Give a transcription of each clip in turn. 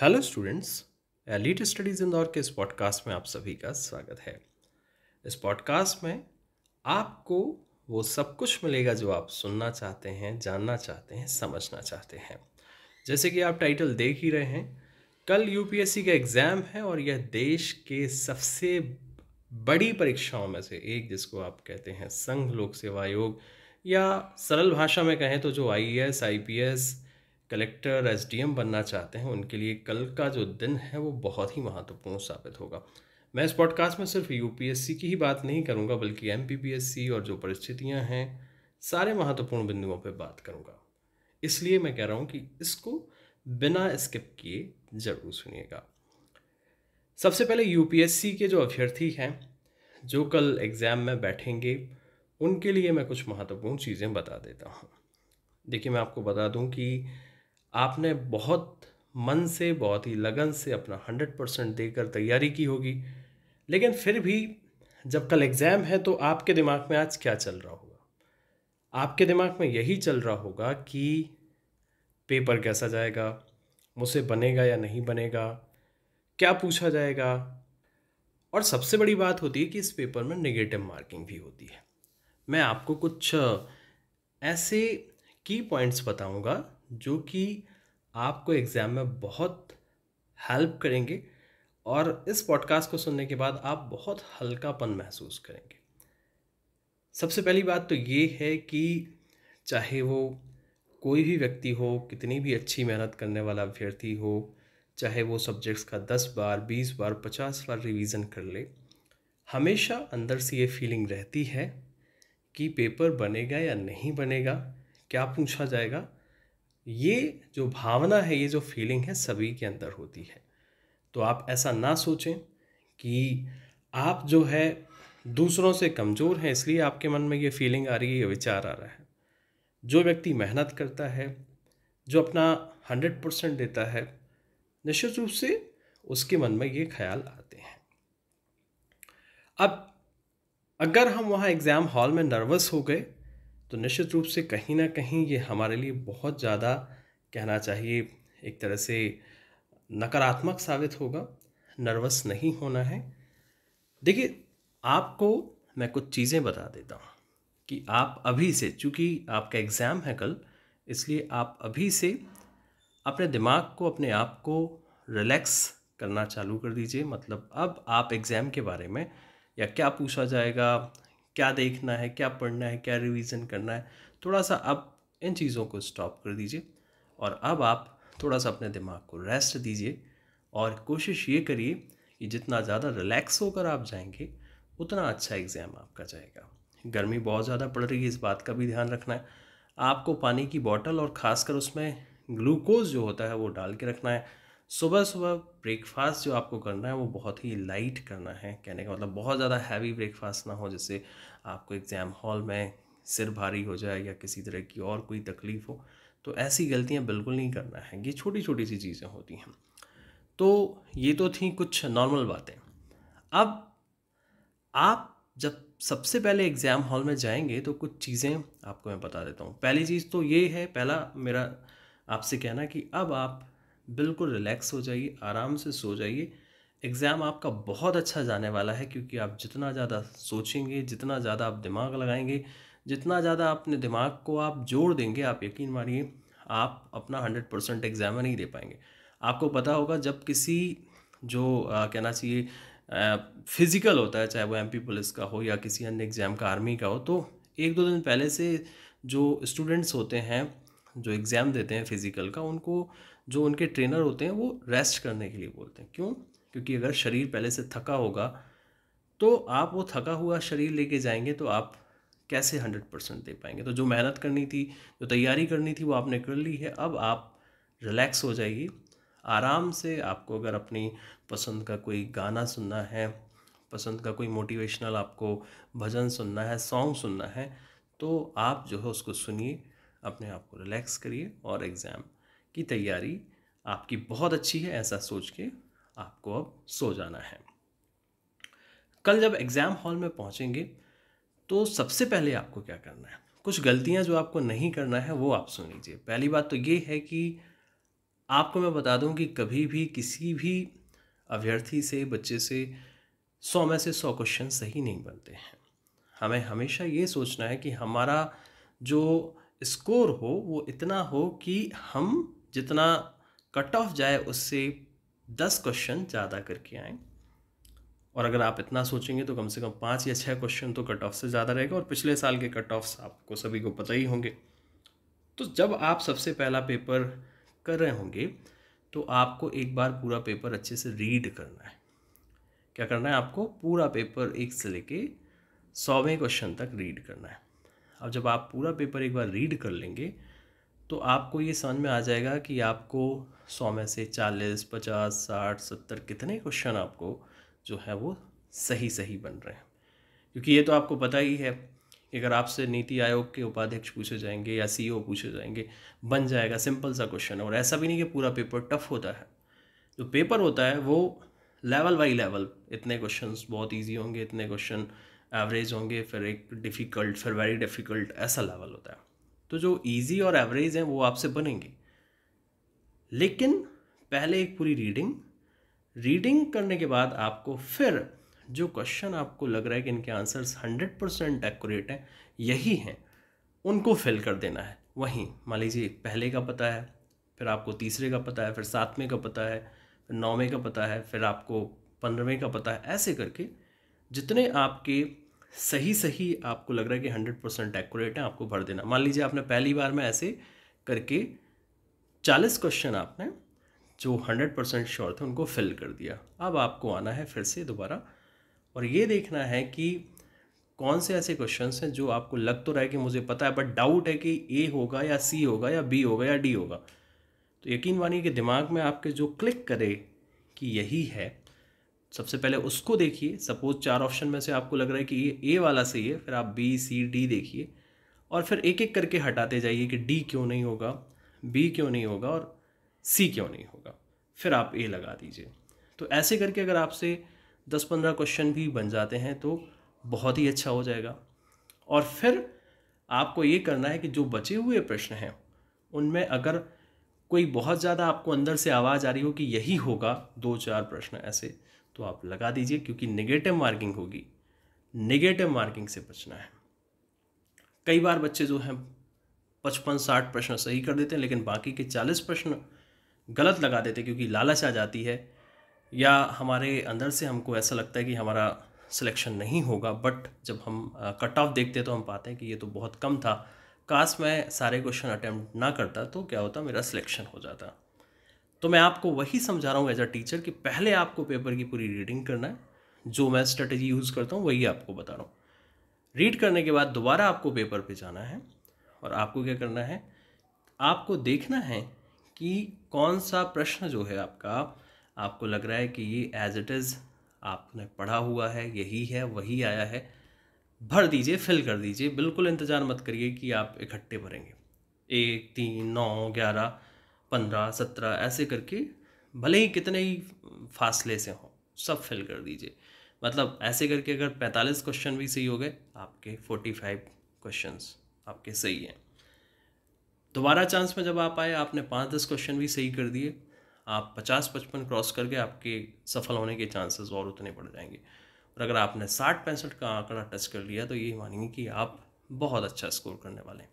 hello students Elite Studies Indore के इस podcast में आप सभी का स्वागत है इस पॉडकास्ट में आपको वो सब कुछ मिलेगा जो आप सुनना चाहते हैं जानना चाहते हैं समझना चाहते हैं जैसे कि आप टाइटल देख ही रहे हैं कल यूपीएससी का एग्ज़ाम है और यह देश के सबसे बड़ी परीक्षाओं में से एक जिसको आप कहते हैं संघ लोक सेवा आयोग या सरल भाषा में कहें तो जो I A S I P S collector एस बनना चाहते हैं उनके लिए कल का जो दिन है वो बहुत ही महत्वपूर्ण साबित होगा मैं इस पॉडकास्ट में सिर्फ यूपीएससी की ही बात नहीं करूँगा बल्कि एमपीपीएससी और जो परिस्थितियाँ हैं सारे महत्वपूर्ण बिंदुओं पर बात करूँगा इसलिए मैं कह रहा हूँ कि इसको बिना स्किप किए ज़रूर सुनिएगा सबसे पहले यूपीएससी के जो अभ्यर्थी हैं जो कल एग्ज़ाम में बैठेंगे उनके लिए मैं कुछ महत्वपूर्ण चीज़ें बता देता हूँ देखिए मैं आपको बता दूं कि आपने बहुत मन से बहुत ही लगन से अपना हंड्रेड परसेंट देकर तैयारी की होगी लेकिन फिर भी जब कल एग्ज़ाम है तो आपके दिमाग में आज क्या चल रहा होगा आपके दिमाग में यही चल रहा होगा कि पेपर कैसा जाएगा मुझसे बनेगा या नहीं बनेगा क्या पूछा जाएगा और सबसे बड़ी बात होती है कि इस पेपर में नेगेटिव मार्किंग भी होती है मैं आपको कुछ ऐसे की पॉइंट्स बताऊंगा जो कि आपको एग्ज़ाम में बहुत हेल्प करेंगे और इस पॉडकास्ट को सुनने के बाद आप बहुत हल्कापन महसूस करेंगे सबसे पहली बात तो ये है कि चाहे वो कोई भी व्यक्ति हो कितनी भी अच्छी मेहनत करने वाला अभ्यर्थी हो चाहे वो सब्जेक्ट्स का दस बार बीस बार पचास बार रिवीजन कर ले हमेशा अंदर से ये फीलिंग रहती है कि पेपर बनेगा या नहीं बनेगा क्या पूछा जाएगा ये जो भावना है ये जो फीलिंग है सभी के अंदर होती है तो आप ऐसा ना सोचें कि आप जो है दूसरों से कमज़ोर हैं इसलिए आपके मन में ये फीलिंग आ रही है ये विचार आ रहा है जो व्यक्ति मेहनत करता है जो अपना हंड्रेड परसेंट देता है निश्चित रूप से उसके मन में ये ख्याल आते हैं अब अगर हम वहाँ एग्ज़ाम हॉल में नर्वस हो गए तो निश्चित रूप से कहीं ना कहीं ये हमारे लिए बहुत ज़्यादा कहना चाहिए एक तरह से नकारात्मक साबित होगा नर्वस नहीं होना है देखिए आपको मैं कुछ चीज़ें बता देता हूँ कि आप अभी से चूँकि आपका एग्ज़ाम है कल इसलिए आप अभी से अपने दिमाग को अपने आप को रिलैक्स करना चालू कर दीजिए मतलब अब आप एग्ज़ाम के बारे में या क्या पूछा जाएगा क्या देखना है क्या पढ़ना है क्या रिवीजन करना है थोड़ा सा अब इन चीज़ों को स्टॉप कर दीजिए और अब आप थोड़ा सा अपने दिमाग को रेस्ट दीजिए और कोशिश ये करिए कि जितना ज़्यादा रिलैक्स होकर आप जाएंगे उतना अच्छा एग्ज़ाम आपका जाएगा गर्मी बहुत ज़्यादा पड़ रही है इस बात का भी ध्यान रखना है आपको पानी की बॉटल और ख़ासकर उसमें ग्लूकोज जो होता है वो डाल के रखना है सुबह सुबह ब्रेकफास्ट जो आपको करना है वो बहुत ही लाइट करना है कहने का मतलब बहुत ज़्यादा हैवी ब्रेकफास्ट ना हो जैसे आपको एग्ज़ाम हॉल में सिर भारी हो जाए या किसी तरह की और कोई तकलीफ़ हो तो ऐसी गलतियाँ बिल्कुल नहीं करना है ये छोटी छोटी सी चीज़ें होती हैं तो ये तो थी कुछ नॉर्मल बातें अब आप जब सबसे पहले एग्ज़ाम हॉल में जाएंगे तो कुछ चीज़ें आपको मैं बता देता हूँ पहली चीज़ तो ये है पहला मेरा आपसे कहना कि अब आप बिल्कुल रिलैक्स हो जाइए आराम से सो जाइए एग्ज़ाम आपका बहुत अच्छा जाने वाला है क्योंकि आप जितना ज़्यादा सोचेंगे जितना ज़्यादा आप दिमाग लगाएंगे जितना ज़्यादा अपने दिमाग को आप जोड़ देंगे आप यकीन मानिए आप अपना हंड्रेड परसेंट एग्ज़ाम नहीं दे पाएंगे आपको पता होगा जब किसी जो आ, कहना चाहिए फिज़िकल होता है चाहे वो एमपी पुलिस का हो या किसी अन्य एग्ज़ाम का आर्मी का हो तो एक दो दिन पहले से जो स्टूडेंट्स होते हैं जो एग्ज़ाम देते हैं फिज़िकल का उनको जो उनके ट्रेनर होते हैं वो रेस्ट करने के लिए बोलते हैं क्यों क्योंकि अगर शरीर पहले से थका होगा तो आप वो थका हुआ शरीर लेके जाएंगे तो आप कैसे हंड्रेड परसेंट दे पाएंगे तो जो मेहनत करनी थी जो तैयारी करनी थी वो आपने कर ली है अब आप रिलैक्स हो जाइए आराम से आपको अगर अपनी पसंद का कोई गाना सुनना है पसंद का कोई मोटिवेशनल आपको भजन सुनना है सॉन्ग सुनना है तो आप जो है उसको सुनिए अपने आप को रिलैक्स करिए और एग्ज़ाम की तैयारी आपकी बहुत अच्छी है ऐसा सोच के आपको अब सो जाना है कल जब एग्ज़ाम हॉल में पहुँचेंगे तो सबसे पहले आपको क्या करना है कुछ गलतियां जो आपको नहीं करना है वो आप सुन लीजिए पहली बात तो ये है कि आपको मैं बता दूं कि कभी भी किसी भी अभ्यर्थी से बच्चे से सौ में से सौ क्वेश्चन सही नहीं बनते हैं हमें हमेशा ये सोचना है कि हमारा जो स्कोर हो वो इतना हो कि हम जितना कट ऑफ जाए उससे दस क्वेश्चन ज़्यादा करके आएँ और अगर आप इतना सोचेंगे तो कम से कम पाँच या छः क्वेश्चन तो कट ऑफ से ज़्यादा रहेगा और पिछले साल के कट ऑफ्स आपको सभी को पता ही होंगे तो जब आप सबसे पहला पेपर कर रहे होंगे तो आपको एक बार पूरा पेपर अच्छे से रीड करना है क्या करना है आपको पूरा पेपर एक से लेके सौवें क्वेश्चन तक रीड करना है अब जब आप पूरा पेपर एक बार रीड कर लेंगे तो आपको ये समझ में आ जाएगा कि आपको सौ में से चालीस पचास साठ सत्तर कितने क्वेश्चन आपको जो है वो सही सही बन रहे हैं क्योंकि ये तो आपको पता ही है कि अगर आपसे नीति आयोग के उपाध्यक्ष पूछे जाएंगे या सीईओ e पूछे जाएंगे बन जाएगा सिंपल सा क्वेश्चन और ऐसा भी नहीं कि पूरा पेपर टफ होता है जो पेपर होता है वो लेवल बाई लेवल इतने क्वेश्चन बहुत ईजी होंगे इतने क्वेश्चन एवरेज होंगे फिर एक डिफ़िकल्ट फिर वेरी डिफ़िकल्ट ऐसा लेवल होता है तो जो ईजी और एवरेज हैं वो आपसे बनेंगे लेकिन पहले एक पूरी रीडिंग रीडिंग करने के बाद आपको फिर जो क्वेश्चन आपको लग रहा है कि इनके आंसर्स हंड्रेड परसेंट एक्यूरेट हैं यही हैं उनको फिल कर देना है वहीं मान लीजिए पहले का पता है फिर आपको तीसरे का पता है फिर सातवें का पता है फिर नौवें का पता है फिर आपको पंद्रहवें का पता है ऐसे करके जितने आपके सही सही आपको लग रहा है कि हंड्रेड परसेंट एक्यूरेट है आपको भर देना मान लीजिए आपने पहली बार में ऐसे करके चालीस क्वेश्चन आपने जो हंड्रेड परसेंट श्योर थे उनको फिल कर दिया अब आपको आना है फिर से दोबारा और ये देखना है कि कौन से ऐसे क्वेश्चन हैं जो आपको लग तो रहा है कि मुझे पता है बट डाउट है कि ए होगा या सी होगा या बी होगा या डी होगा तो यकीन मानिए कि दिमाग में आपके जो क्लिक करे कि यही है सबसे पहले उसको देखिए सपोज चार ऑप्शन में से आपको लग रहा है कि ये ए वाला सही है फिर आप बी सी डी देखिए और फिर एक एक करके हटाते जाइए कि डी क्यों नहीं होगा बी क्यों नहीं होगा और सी क्यों नहीं होगा फिर आप ए लगा दीजिए तो ऐसे करके अगर आपसे दस पंद्रह क्वेश्चन भी बन जाते हैं तो बहुत ही अच्छा हो जाएगा और फिर आपको ये करना है कि जो बचे हुए प्रश्न हैं उनमें अगर कोई बहुत ज़्यादा आपको अंदर से आवाज़ आ रही हो कि यही होगा दो चार प्रश्न ऐसे तो आप लगा दीजिए क्योंकि नेगेटिव मार्किंग होगी नेगेटिव मार्किंग से बचना है कई बार बच्चे जो हैं पचपन साठ प्रश्न सही कर देते हैं लेकिन बाकी के चालीस प्रश्न गलत लगा देते हैं क्योंकि लालच आ जाती है या हमारे अंदर से हमको ऐसा लगता है कि हमारा सिलेक्शन नहीं होगा बट जब हम कट ऑफ देखते हैं तो हम पाते हैं कि ये तो बहुत कम था काश मैं सारे क्वेश्चन अटैम्प्ट ना करता तो क्या होता मेरा सिलेक्शन हो जाता तो मैं आपको वही समझा रहा हूँ एज अ टीचर कि पहले आपको पेपर की पूरी रीडिंग करना है जो मैं स्ट्रेटेजी यूज़ करता हूँ वही आपको बता रहा हूँ रीड करने के बाद दोबारा आपको पेपर पे जाना है और आपको क्या करना है आपको देखना है कि कौन सा प्रश्न जो है आपका आपको लग रहा है कि ये एज इट इज़ आपने पढ़ा हुआ है यही है वही आया है भर दीजिए फिल कर दीजिए बिल्कुल इंतज़ार मत करिए कि आप इकट्ठे भरेंगे एक तीन नौ ग्यारह पंद्रह सत्रह ऐसे करके भले ही कितने ही फासले से हों सब फिल कर दीजिए मतलब ऐसे करके अगर पैंतालीस क्वेश्चन भी सही हो गए आपके फोर्टी फाइव क्वेश्चन आपके सही हैं दोबारा चांस में जब आप आए आपने पाँच दस क्वेश्चन भी सही कर दिए आप पचास पचपन क्रॉस करके आपके सफल होने के चांसेस और उतने बढ़ जाएंगे और अगर आपने साठ पैंसठ का आंकड़ा टच कर लिया तो ये मानेंगे कि आप बहुत अच्छा स्कोर करने वाले हैं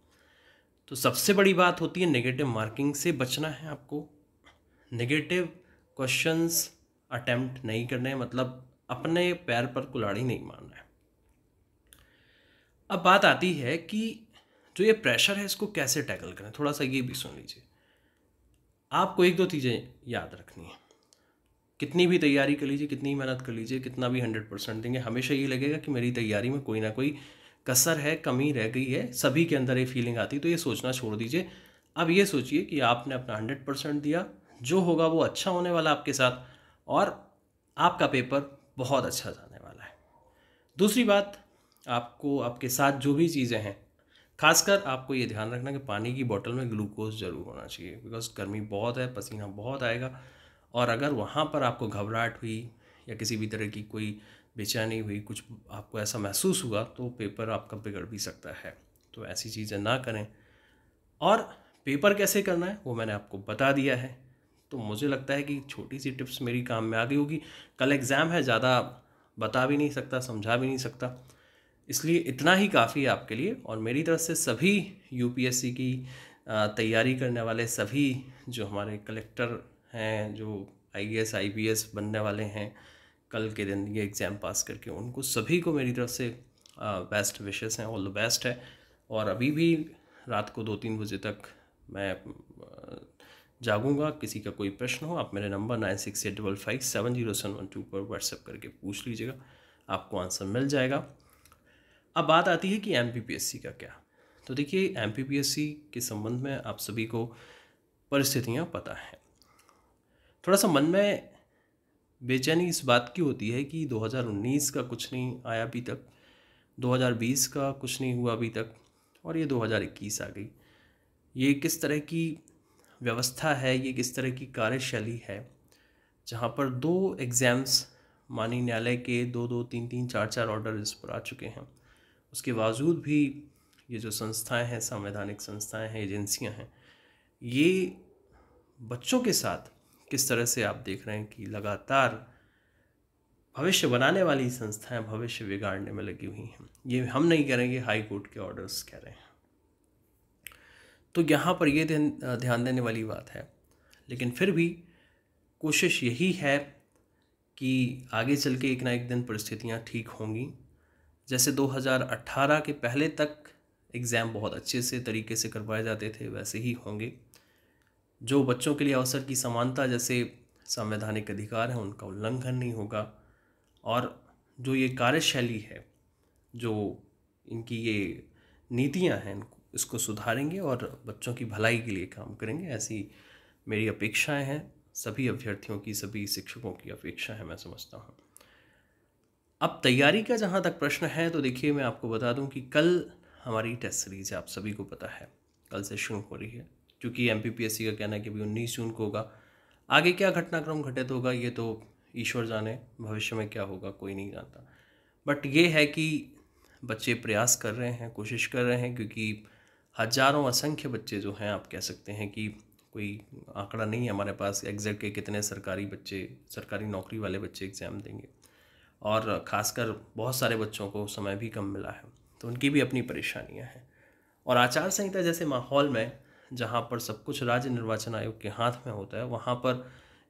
तो सबसे बड़ी बात होती है नेगेटिव मार्किंग से बचना है आपको नेगेटिव क्वेश्चंस अटेम्प्ट नहीं करने मतलब अपने पैर पर कुलाड़ी नहीं मारना है अब बात आती है कि जो ये प्रेशर है इसको कैसे टैकल करें थोड़ा सा ये भी सुन लीजिए आपको एक दो चीज़ें याद रखनी है कितनी भी तैयारी कर लीजिए कितनी मेहनत कर लीजिए कितना भी हंड्रेड परसेंट देंगे हमेशा ये लगेगा कि मेरी तैयारी में कोई ना कोई कसर है कमी रह गई है सभी के अंदर ये फीलिंग आती है तो ये सोचना छोड़ दीजिए अब ये सोचिए कि आपने अपना हंड्रेड परसेंट दिया जो होगा वो अच्छा होने वाला आपके साथ और आपका पेपर बहुत अच्छा जाने वाला है दूसरी बात आपको आपके साथ जो भी चीज़ें हैं खासकर आपको ये ध्यान रखना कि पानी की बोतल में ग्लूकोज ज़रूर होना चाहिए बिकॉज गर्मी बहुत है पसीना बहुत आएगा और अगर वहाँ पर आपको घबराहट हुई या किसी भी तरह की कोई बेचैनी हुई कुछ आपको ऐसा महसूस हुआ तो पेपर आपका बिगड़ भी सकता है तो ऐसी चीज़ें ना करें और पेपर कैसे करना है वो मैंने आपको बता दिया है तो मुझे लगता है कि छोटी सी टिप्स मेरी काम में आ गई होगी कल एग्ज़ाम है ज़्यादा बता भी नहीं सकता समझा भी नहीं सकता इसलिए इतना ही काफ़ी है आपके लिए और मेरी तरफ से सभी यूपीएससी की तैयारी करने वाले सभी जो हमारे कलेक्टर हैं जो आई एस आई बनने वाले हैं कल के दिन ये एग्ज़ाम पास करके उनको सभी को मेरी तरफ से बेस्ट विशेस हैं ऑल द बेस्ट है और अभी भी रात को दो तीन बजे तक मैं जागूंगा किसी का कोई प्रश्न हो आप मेरे number nine six eight double five seven zero seven one two पर व्हाट्सएप करके पूछ लीजिएगा आपको आंसर मिल जाएगा अब बात आती है कि एम का क्या तो देखिए एम के संबंध में आप सभी को परिस्थितियाँ पता हैं थोड़ा सा मन में बेचैनी इस बात की होती है कि 2019 का कुछ नहीं आया अभी तक 2020 का कुछ नहीं हुआ अभी तक और ये 2021 आ गई ये किस तरह की व्यवस्था है ये किस तरह की कार्यशैली है जहाँ पर दो एग्ज़ाम्स माननीय न्यायालय के दो दो तीन तीन चार चार ऑर्डर इस पर आ चुके हैं उसके बावजूद भी ये जो संस्थाएं हैं संवैधानिक संस्थाएं हैं एजेंसियां हैं ये बच्चों के साथ किस तरह से आप देख रहे हैं कि लगातार भविष्य बनाने वाली संस्थाएं भविष्य बिगाड़ने में लगी हुई हैं ये हम नहीं कह रहे हैं ये हाई कोर्ट के ऑर्डर्स कह रहे हैं तो यहाँ पर ये ध्यान देने वाली बात है लेकिन फिर भी कोशिश यही है कि आगे चल के एक ना एक दिन परिस्थितियाँ ठीक होंगी जैसे 2018 के पहले तक एग्ज़ाम बहुत अच्छे से तरीके से करवाए जाते थे वैसे ही होंगे जो बच्चों के लिए अवसर की समानता जैसे संवैधानिक अधिकार हैं उनका उल्लंघन नहीं होगा और जो ये कार्यशैली है जो इनकी ये नीतियाँ हैं इसको सुधारेंगे और बच्चों की भलाई के लिए काम करेंगे ऐसी मेरी अपेक्षाएं हैं सभी अभ्यर्थियों की सभी शिक्षकों की अपेक्षा है मैं समझता हूँ अब तैयारी का जहाँ तक प्रश्न है तो देखिए मैं आपको बता दूँ कि कल हमारी टेस्ट सीरीज़ आप सभी को पता है कल से शुरू हो रही है क्योंकि एम का कहना है कि अभी उन्नीस जून को होगा आगे क्या घटनाक्रम घटित होगा ये तो ईश्वर जाने भविष्य में क्या होगा कोई नहीं जानता बट ये है कि बच्चे प्रयास कर रहे हैं कोशिश कर रहे हैं क्योंकि हजारों असंख्य बच्चे जो हैं आप कह सकते हैं कि कोई आंकड़ा नहीं है हमारे पास एग्जैक्ट के कितने सरकारी बच्चे सरकारी नौकरी वाले बच्चे एग्ज़ाम देंगे और ख़ासकर बहुत सारे बच्चों को समय भी कम मिला है तो उनकी भी अपनी परेशानियां हैं और आचार संहिता जैसे माहौल में जहाँ पर सब कुछ राज्य निर्वाचन आयोग के हाथ में होता है वहाँ पर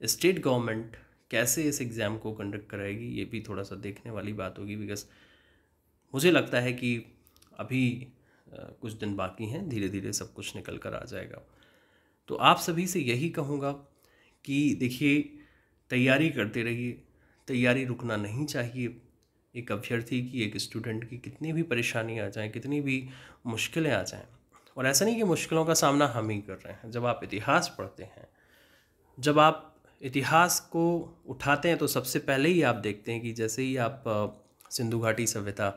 स्टेट गवर्नमेंट कैसे इस एग्ज़ाम को कंडक्ट कराएगी ये भी थोड़ा सा देखने वाली बात होगी बिकॉज मुझे लगता है कि अभी कुछ दिन बाकी हैं धीरे धीरे सब कुछ निकल कर आ जाएगा तो आप सभी से यही कहूँगा कि देखिए तैयारी करते रहिए तैयारी रुकना नहीं चाहिए एक अभ्यर्थी की एक स्टूडेंट की कितनी भी परेशानी आ जाए कितनी भी मुश्किलें आ जाएँ और ऐसा नहीं कि मुश्किलों का सामना हम ही कर रहे हैं जब आप इतिहास पढ़ते हैं जब आप इतिहास को उठाते हैं तो सबसे पहले ही आप देखते हैं कि जैसे ही आप सिंधु घाटी सभ्यता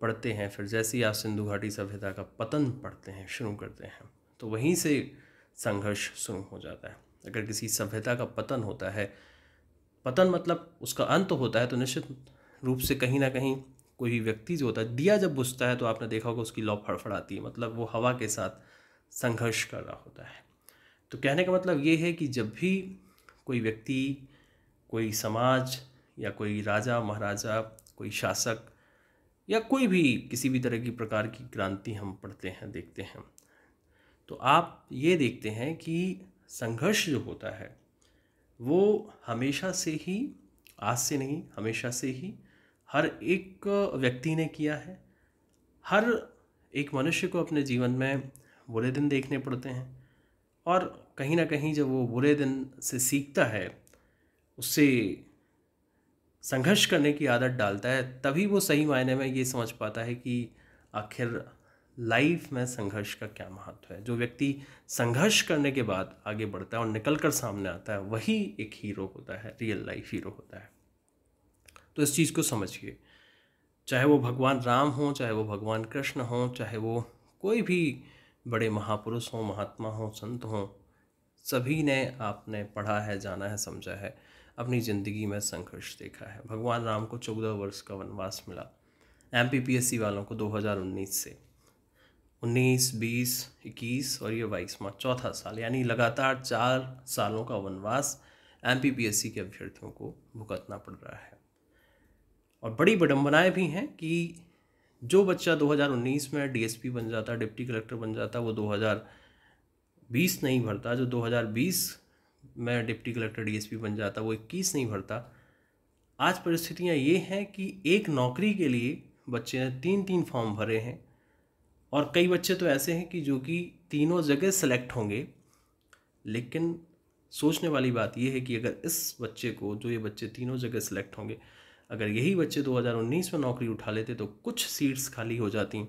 पढ़ते हैं फिर जैसे ही आप सिंधु घाटी सभ्यता का पतन पढ़ते हैं शुरू करते हैं तो वहीं से संघर्ष शुरू हो जाता है अगर किसी सभ्यता का पतन होता है पतन मतलब उसका अंत होता है तो निश्चित रूप से कहीं ना कहीं कोई भी व्यक्ति जो होता है दिया जब बुझता है तो आपने देखा होगा उसकी लौ फड़फड़ाती है मतलब वो हवा के साथ संघर्ष कर रहा होता है तो कहने का मतलब ये है कि जब भी कोई व्यक्ति कोई समाज या कोई राजा महाराजा कोई शासक या कोई भी किसी भी तरह की प्रकार की क्रांति हम पढ़ते हैं देखते हैं तो आप ये देखते हैं कि संघर्ष जो होता है वो हमेशा से ही आज से नहीं हमेशा से ही हर एक व्यक्ति ने किया है हर एक मनुष्य को अपने जीवन में बुरे दिन देखने पड़ते हैं और कहीं ना कहीं जब वो बुरे दिन से सीखता है उससे संघर्ष करने की आदत डालता है तभी वो सही मायने में ये समझ पाता है कि आखिर लाइफ में संघर्ष का क्या महत्व है जो व्यक्ति संघर्ष करने के बाद आगे बढ़ता है और निकल कर सामने आता है वही एक हीरो होता है रियल लाइफ हीरो होता है तो इस चीज़ को समझिए चाहे वो भगवान राम हों चाहे वो भगवान कृष्ण हों चाहे वो कोई भी बड़े महापुरुष हों महात्मा हों संत हों सभी ने आपने पढ़ा है जाना है समझा है अपनी ज़िंदगी में संघर्ष देखा है भगवान राम को चौदह वर्ष का वनवास मिला एम वालों को 2019 से 19, 20, 21 और ये बाईसवा चौथा साल यानी लगातार चार सालों का वनवास एम के अभ्यर्थियों को भुगतना पड़ रहा है और बड़ी विडम्बनाएँ भी हैं कि जो बच्चा 2019 में डीएसपी बन जाता डिप्टी कलेक्टर बन जाता वो 2020 नहीं भरता जो 2020 में डिप्टी कलेक्टर डीएसपी बन जाता वो 21 नहीं भरता आज परिस्थितियाँ ये हैं कि एक नौकरी के लिए बच्चे ने तीन तीन फॉर्म भरे हैं और कई बच्चे तो ऐसे हैं कि जो कि तीनों जगह सेलेक्ट होंगे लेकिन सोचने वाली बात यह है कि अगर इस बच्चे को जो ये बच्चे तीनों जगह सेलेक्ट होंगे अगर यही बच्चे 2019 में नौकरी उठा लेते तो कुछ सीट्स खाली हो जाती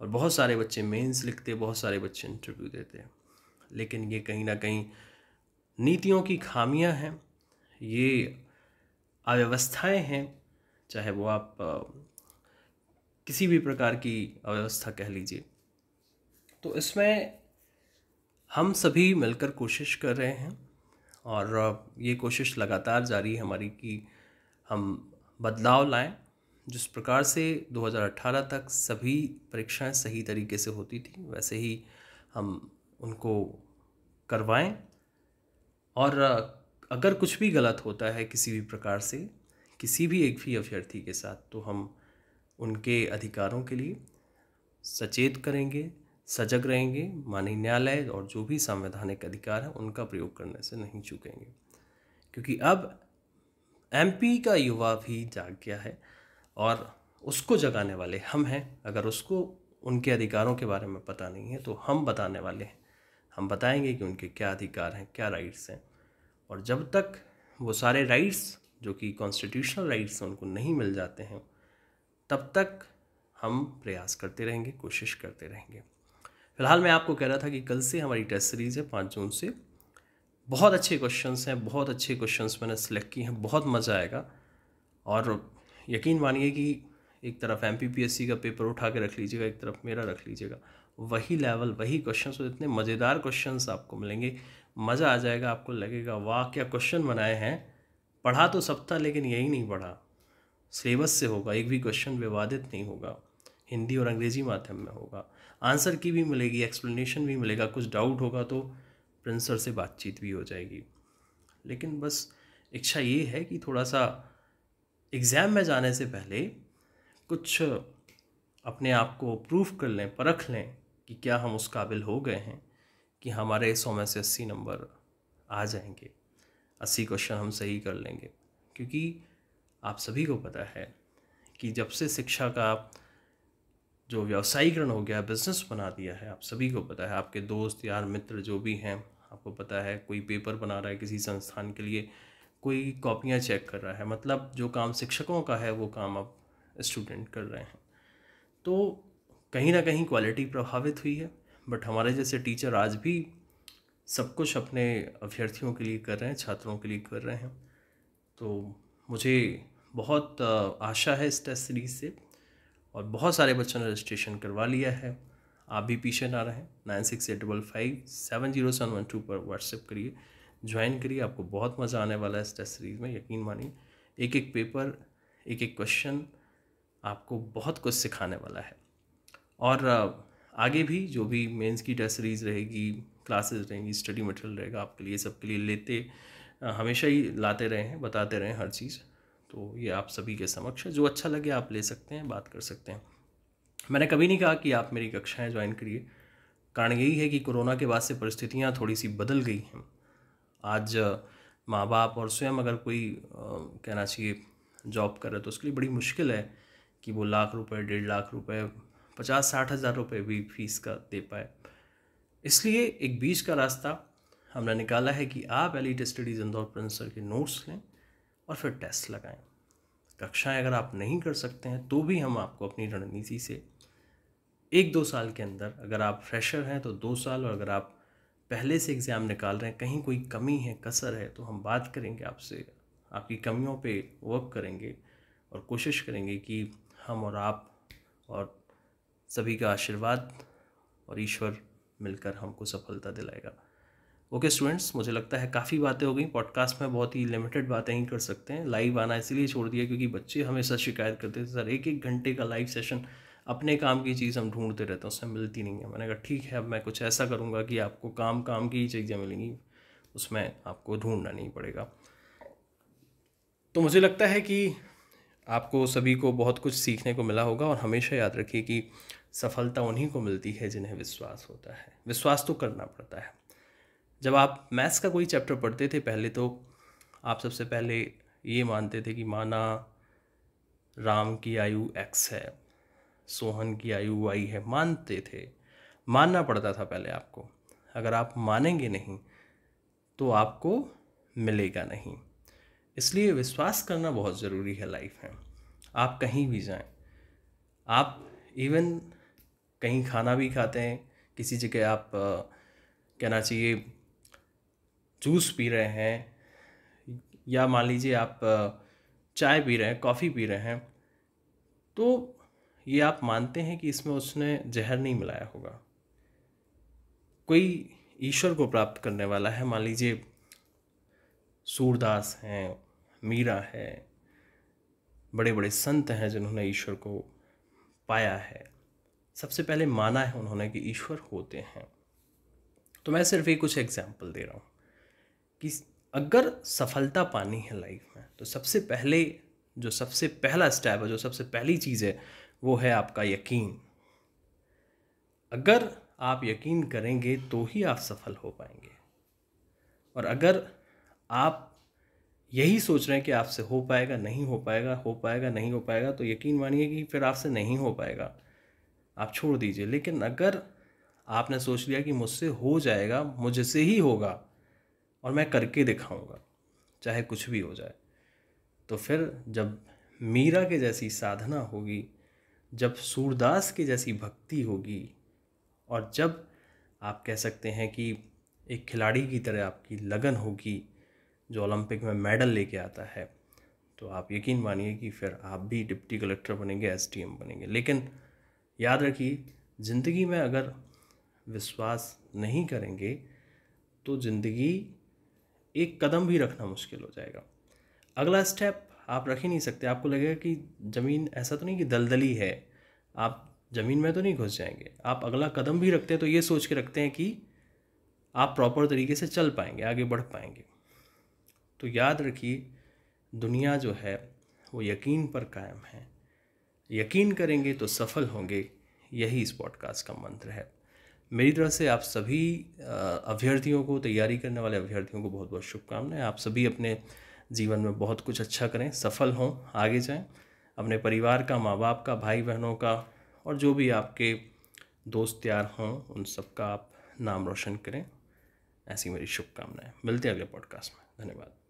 और बहुत सारे बच्चे मेंस लिखते बहुत सारे बच्चे इंटरव्यू देते लेकिन ये कहीं ना कहीं नीतियों की खामियां हैं ये अव्यवस्थाएं हैं चाहे वो आप किसी भी प्रकार की अव्यवस्था कह लीजिए तो इसमें हम सभी मिलकर कोशिश कर रहे हैं और ये कोशिश लगातार जारी है हमारी कि हम बदलाव लाएं जिस प्रकार से 2018 तक सभी परीक्षाएं सही तरीके से होती थी वैसे ही हम उनको करवाएं और अगर कुछ भी गलत होता है किसी भी प्रकार से किसी भी एक भी अभ्यर्थी के साथ तो हम उनके अधिकारों के लिए सचेत करेंगे सजग रहेंगे माननीय न्यायालय और जो भी संवैधानिक अधिकार हैं उनका प्रयोग करने से नहीं चूकेंगे क्योंकि अब एमपी का युवा भी जाग गया है और उसको जगाने वाले हम हैं अगर उसको उनके अधिकारों के बारे में पता नहीं है तो हम बताने वाले हैं हम बताएंगे कि उनके क्या अधिकार हैं क्या राइट्स हैं और जब तक वो सारे राइट्स जो कि कॉन्स्टिट्यूशनल राइट्स हैं उनको नहीं मिल जाते हैं तब तक हम प्रयास करते रहेंगे कोशिश करते रहेंगे फिलहाल मैं आपको कह रहा था कि कल से हमारी टेस्ट सीरीज़ है पाँच जून से बहुत अच्छे क्वेश्चन हैं बहुत अच्छे क्वेश्चन मैंने सेलेक्ट किए हैं बहुत मज़ा आएगा और यकीन मानिए कि एक तरफ एम का पेपर उठा के रख लीजिएगा एक तरफ मेरा रख लीजिएगा वही लेवल वही क्वेश्चन और इतने मज़ेदार क्वेश्चन आपको मिलेंगे मज़ा आ जाएगा आपको लगेगा वाह क्या क्वेश्चन बनाए हैं पढ़ा तो सब था लेकिन यही नहीं पढ़ा सिलेबस से होगा एक भी क्वेश्चन विवादित नहीं होगा हिंदी और अंग्रेज़ी माध्यम में होगा आंसर की भी मिलेगी एक्सप्लेनेशन भी मिलेगा कुछ डाउट होगा तो प्रिंसर से बातचीत भी हो जाएगी लेकिन बस इच्छा ये है कि थोड़ा सा एग्ज़ाम में जाने से पहले कुछ अपने आप को प्रूव कर लें परख लें कि क्या हम उस काबिल हो गए हैं कि हमारे सौ में से अस्सी नंबर आ जाएंगे अस्सी क्वेश्चन हम सही कर लेंगे क्योंकि आप सभी को पता है कि जब से शिक्षा का जो व्यवसायीकरण हो गया बिज़नेस बना दिया है आप सभी को पता है आपके दोस्त यार मित्र जो भी हैं आपको पता है कोई पेपर बना रहा है किसी संस्थान के लिए कोई कॉपियाँ चेक कर रहा है मतलब जो काम शिक्षकों का है वो काम अब स्टूडेंट कर रहे हैं तो कहीं ना कहीं क्वालिटी प्रभावित हुई है बट हमारे जैसे टीचर आज भी सब कुछ अपने अभ्यर्थियों के लिए कर रहे हैं छात्रों के लिए कर रहे हैं तो मुझे बहुत आशा है इस टेस्ट सीरीज़ से और बहुत सारे बच्चों ने रजिस्ट्रेशन करवा लिया है आप भी पीछे ना रहें nine six eight double five seven zero seven one two पर व्हाट्सएप करिए ज्वाइन करिए आपको बहुत मज़ा आने वाला है इस टेस्ट सीरीज़ में यकीन मानिए एक एक पेपर एक एक क्वेश्चन आपको बहुत कुछ सिखाने वाला है और आगे भी जो भी मेंस की टेस्ट सीरीज़ रहेगी क्लासेस रहेंगी स्टडी मटेरियल रहेगा आपके लिए सबके लिए लेते हमेशा ही लाते रहे हैं बताते रहे हैं हर चीज़ तो ये आप सभी के समक्ष है जो अच्छा लगे आप ले सकते हैं बात कर सकते हैं मैंने कभी नहीं कहा कि आप मेरी कक्षाएं ज्वाइन करिए कारण यही है कि कोरोना के बाद से परिस्थितियाँ थोड़ी सी बदल गई हैं आज माँ बाप और स्वयं अगर कोई कहना चाहिए जॉब कर रहे तो उसके लिए बड़ी मुश्किल है कि वो लाख रुपए डेढ़ लाख रुपए पचास साठ हज़ार रुपये भी फीस का दे पाए इसलिए एक बीच का रास्ता हमने निकाला है कि आप एलिट स्टडीज़ इंदौर प्रिंसर के नोट्स लें और फिर टेस्ट लगाएं कक्षाएं अगर आप नहीं कर सकते हैं तो भी हम आपको अपनी रणनीति से एक दो साल के अंदर अगर आप फ्रेशर हैं तो दो साल और अगर आप पहले से एग्ज़ाम निकाल रहे हैं कहीं कोई कमी है कसर है तो हम बात करेंगे आपसे आपकी कमियों पे वर्क करेंगे और कोशिश करेंगे कि हम और आप और सभी का आशीर्वाद और ईश्वर मिलकर हमको सफलता दिलाएगा ओके okay, स्टूडेंट्स मुझे लगता है काफ़ी बातें हो गई पॉडकास्ट में बहुत ही लिमिटेड बातें ही कर सकते हैं लाइव आना इसीलिए छोड़ दिया क्योंकि बच्चे हमेशा शिकायत करते थे सर एक एक घंटे का लाइव सेशन अपने काम की चीज़ हम ढूंढते रहते हैं उससे मिलती नहीं है मैंने कहा ठीक है अब मैं कुछ ऐसा करूँगा कि आपको काम काम की ही चीज़ें मिलेंगी उसमें आपको ढूंढना नहीं पड़ेगा तो मुझे लगता है कि आपको सभी को बहुत कुछ सीखने को मिला होगा और हमेशा याद रखिए कि सफलता उन्हीं को मिलती है जिन्हें विश्वास होता है विश्वास तो करना पड़ता है जब आप मैथ्स का कोई चैप्टर पढ़ते थे पहले तो आप सबसे पहले ये मानते थे कि माना राम की आयु एक्स है सोहन की आयु आई है मानते थे मानना पड़ता था पहले आपको अगर आप मानेंगे नहीं तो आपको मिलेगा नहीं इसलिए विश्वास करना बहुत ज़रूरी है लाइफ में आप कहीं भी जाएं आप इवन कहीं खाना भी खाते हैं किसी जगह आप कहना चाहिए जूस पी रहे हैं या मान लीजिए आप चाय पी रहे हैं कॉफ़ी पी रहे हैं तो ये आप मानते हैं कि इसमें उसने जहर नहीं मिलाया होगा कोई ईश्वर को प्राप्त करने वाला है मान लीजिए सूरदास हैं मीरा है बड़े बड़े संत हैं जिन्होंने ईश्वर को पाया है सबसे पहले माना है उन्होंने कि ईश्वर होते हैं तो मैं सिर्फ ये कुछ एग्जाम्पल दे रहा हूँ कि अगर सफलता पानी है लाइफ में तो सबसे पहले जो सबसे पहला स्टेप है जो सबसे पहली चीज़ है वो है आपका यकीन अगर आप यकीन करेंगे तो ही आप सफल हो पाएंगे और अगर आप यही सोच रहे हैं कि आपसे हो पाएगा नहीं हो पाएगा हो पाएगा नहीं हो पाएगा तो यकीन मानिए कि फिर आपसे नहीं हो पाएगा आप छोड़ दीजिए लेकिन अगर आपने सोच लिया कि मुझसे हो जाएगा मुझसे ही होगा और मैं करके दिखाऊंगा चाहे कुछ भी हो जाए तो फिर जब मीरा के जैसी साधना होगी जब सूरदास के जैसी भक्ति होगी और जब आप कह सकते हैं कि एक खिलाड़ी की तरह आपकी लगन होगी जो ओलंपिक में मेडल लेके आता है तो आप यकीन मानिए कि फिर आप भी डिप्टी कलेक्टर बनेंगे एस बनेंगे लेकिन याद रखिए ज़िंदगी में अगर विश्वास नहीं करेंगे तो ज़िंदगी एक कदम भी रखना मुश्किल हो जाएगा अगला स्टेप आप रख ही नहीं सकते आपको लगेगा कि ज़मीन ऐसा तो नहीं कि दलदली है आप ज़मीन में तो नहीं घुस जाएंगे आप अगला कदम भी रखते हैं तो ये सोच के रखते हैं कि आप प्रॉपर तरीके से चल पाएंगे आगे बढ़ पाएंगे तो याद रखिए दुनिया जो है वो यकीन पर कायम है यकीन करेंगे तो सफल होंगे यही इस पॉडकास्ट का मंत्र है मेरी तरफ से आप सभी अभ्यर्थियों को तैयारी करने वाले अभ्यर्थियों को बहुत बहुत शुभकामनाएं आप सभी अपने जीवन में बहुत कुछ अच्छा करें सफल हों आगे जाएं अपने परिवार का माँ बाप का भाई बहनों का और जो भी आपके दोस्त यार हों उन सबका आप नाम रोशन करें ऐसी मेरी शुभकामनाएं मिलते हैं अगले पॉडकास्ट में धन्यवाद